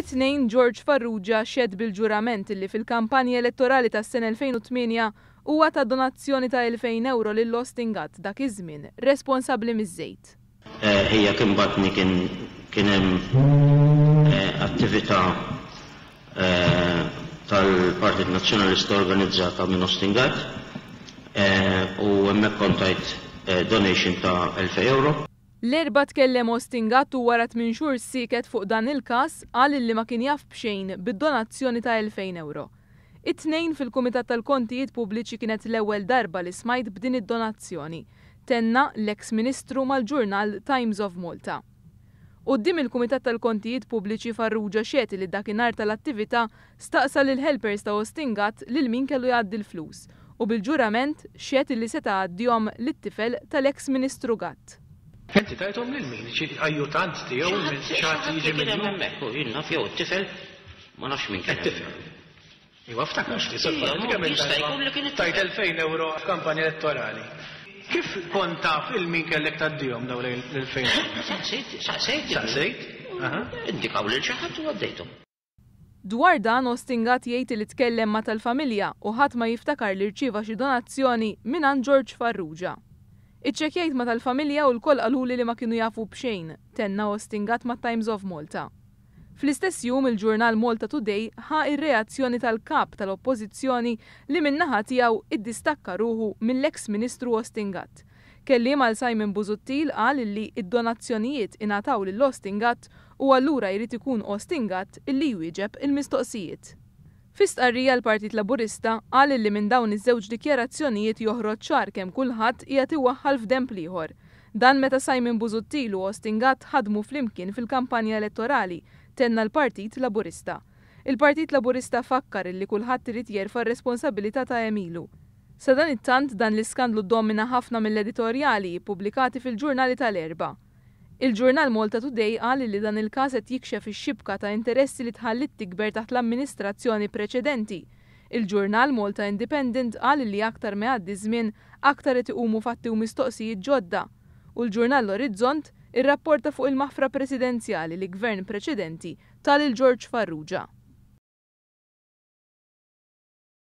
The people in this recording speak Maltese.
It-tnejn George Farrugia xed bil-ġurament li fil-kampanja elettorali tas sen 2008 huwa ta' donazzjoni ta' 2000 euro lil Lostingat dak iż-żmien responsabbli miż-żejt. Ejja eh, kien batni kien hemm eh, attività eh, tal-Partit Nazzjonalista organizzata minn Ostingat u hemmhekk kontajt donation ta' 1000 euro. L-erba tkellem Ostingat u warat minn xhur siket fuq dan il-każ għal li ma kien jaf bxejn bid-donazzjoni ta' 2000 euro. It-tnejn fil-Kumitat tal-Kontijiet Pubbliċi kienet l-ewwel darba li smajt b'din id-donazzjoni, tenna l-eks ministru mal-ġurnal Times of Malta. dim il-Kumitat tal-Kontijiet Pubbliċi Farrugia xieti li dakinhar tal-attività staqsa l helpers ta' li lil min kellu jgħaddi l-flus u bil-ġurament xieti li seta' għaddihom l-ittifel tal-eks ministru Gatt. Enti tajtom lil min, ti tijaw minn xaħat jiġi minn hemmhekk u jinn naf t tifel ma nafx minn t Tifel. Iwa ftakarx li soffa. Tajt 2000 euro f'kampanja elettorali. Kif kont taf il-min kellek taddihom daw l-2000? Saqsejt, saqsejt. Saqsejt? Indikaw lil xi ħadd u għaddejthom. Dwar dan Ostingat jgħid li tkellem ma tal-familja u ħadd ma jiftakar li rċiva xi donazzjoni minn George Farrugia. Iċċekjajt ma tal-familja u l-koll għaluli li ma kienu jafu bxejn, tenna ostingat ma Times of Malta. Fl-istess jum il-ġurnal Malta Today ħa il reazzjoni tal-kap tal-oppożizzjoni li minnaħa tiegħu id-distakka ruħu mill-eks ministru Ostingat. Kellim għal Simon Buzuttil għal li id-donazzjonijiet inataw lill-Ostingat u allura jrid ikun Ostingat illi jwieġeb il-mistoqsijiet. Fistqarrija l-Partit Laburista qal li minn dawn iż-żewġ dikjarazzjonijiet joħroġ ċar kemm kulħadd qiegħed iwaħħal f'demp ieħor. Dan meta Simon Busuttil u Ostingat ħadmu flimkien fil-kampanja elettorali tenna l-Partit Laburista. Il-Partit Laburista fakkar li kulħadd irid jerfa' r-responsabilità ta' Emilu. Sadan it-tant dan l-iskandlu domina ħafna mill-editorjali publikati fil-ġurnali tal-erba' Il-ġurnal Malta Today qal li dan il-każ qed jikxef ix-xibka ta' interessi li tħallit tikber taħt l-amministrazzjoni preċedenti. Il-ġurnal Malta Independent qal li aktar meħaddi żmien aktar qed iqumu fatti u mistoqsijiet ġodda. U l-ġurnal L-Orizzont irrapporta fuq il mahfra presidenzjali li gvern preċedenti tal-il-George Farrugia.